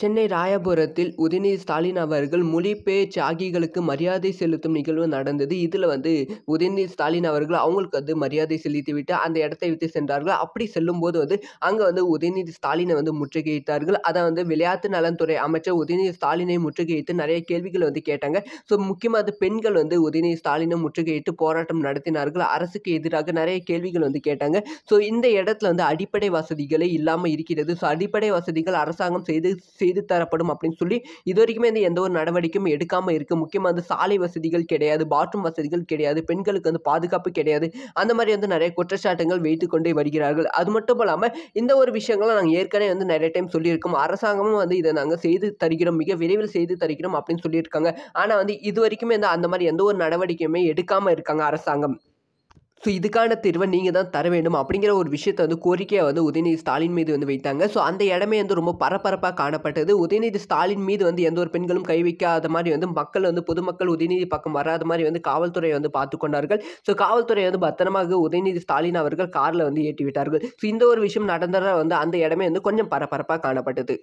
சென்னை ராயபுரத்தில் உதயநிதி ஸ்டாலின் அவர்கள் மொழிபெயர் தியாகிகளுக்கு மரியாதை செலுத்தும் நிகழ்வு நடந்தது இதில் வந்து உதயநிதி ஸ்டாலின் அவர்கள் அவங்களுக்கு வந்து மரியாதை செலுத்திவிட்டு அந்த இடத்தை விட்டு சென்றார்கள் அப்படி செல்லும்போது வந்து அங்கே வந்து உதயநிதி ஸ்டாலினை வந்து முற்றுகையிட்டார்கள் அதை வந்து விளையாட்டு நலன்துறை அமைச்சர் உதயநிதி ஸ்டாலினை முற்றுகையிட்டு நிறைய கேள்விகள் வந்து கேட்டாங்க ஸோ முக்கியமாக அது பெண்கள் வந்து உதயநிதி ஸ்டாலினை முற்றுகையிட்டு போராட்டம் நடத்தினார்கள் அரசுக்கு எதிராக நிறைய கேள்விகள் வந்து கேட்டாங்க ஸோ இந்த இடத்துல வந்து அடிப்படை வசதிகளே இல்லாமல் இருக்கிறது ஸோ அடிப்படை வசதிகள் அரசாங்கம் செய்து செய்து தரப்படும் அப்படின்னு சொல்லி இது வரைக்குமே வந்து எந்த ஒரு நடவடிக்கையும் எடுக்காமல் இருக்குது முக்கியமாக வந்து சாலை வசதிகள் கிடையாது பாத்ரூம் வசதிகள் கிடையாது பெண்களுக்கு வந்து பாதுகாப்பு கிடையாது அந்த மாதிரி வந்து நிறைய குற்றச்சாட்டுகள் வைத்து கொண்டே வருகிறார்கள் அது மட்டும் இல்லாமல் இந்த ஒரு விஷயங்களும் நாங்கள் ஏற்கனவே வந்து நிறைய டைம் சொல்லியிருக்கோம் அரசாங்கமும் வந்து இதை நாங்கள் செய்து தருகிறோம் மிக விரைவில் செய்து தருகிறோம் அப்படின்னு சொல்லியிருக்காங்க ஆனால் வந்து இது வரைக்குமே வந்து அந்த மாதிரி எந்த ஒரு நடவடிக்கையுமே எடுக்காமல் இருக்காங்க அரசாங்கம் ஸோ இதுக்கான தீர்வை நீங்கள் தான் தர வேண்டும் அப்படிங்கிற ஒரு விஷயத்தை வந்து கோரிக்கையை வந்து உதயநிதி ஸ்டாலின் மீது வந்து வைத்தாங்க ஸோ அந்த இடமே வந்து ரொம்ப பரபரப்பாக காணப்பட்டது உதயநிதி ஸ்டாலின் மீது வந்து எந்த ஒரு பெண்களும் கை வைக்காத மாதிரி வந்து மக்கள் வந்து பொதுமக்கள் உதயநிதி பக்கம் வராத மாதிரி வந்து காவல்துறையை வந்து பார்த்து கொண்டார்கள் ஸோ காவல்துறை வந்து பத்திரமாக உதயநிதி ஸ்டாலின் அவர்கள் காரில் வந்து ஏற்றி விட்டார்கள் ஸோ இந்த ஒரு விஷயம் நடந்ததால் வந்து அந்த இடமே வந்து கொஞ்சம் பரபரப்பாக காணப்பட்டது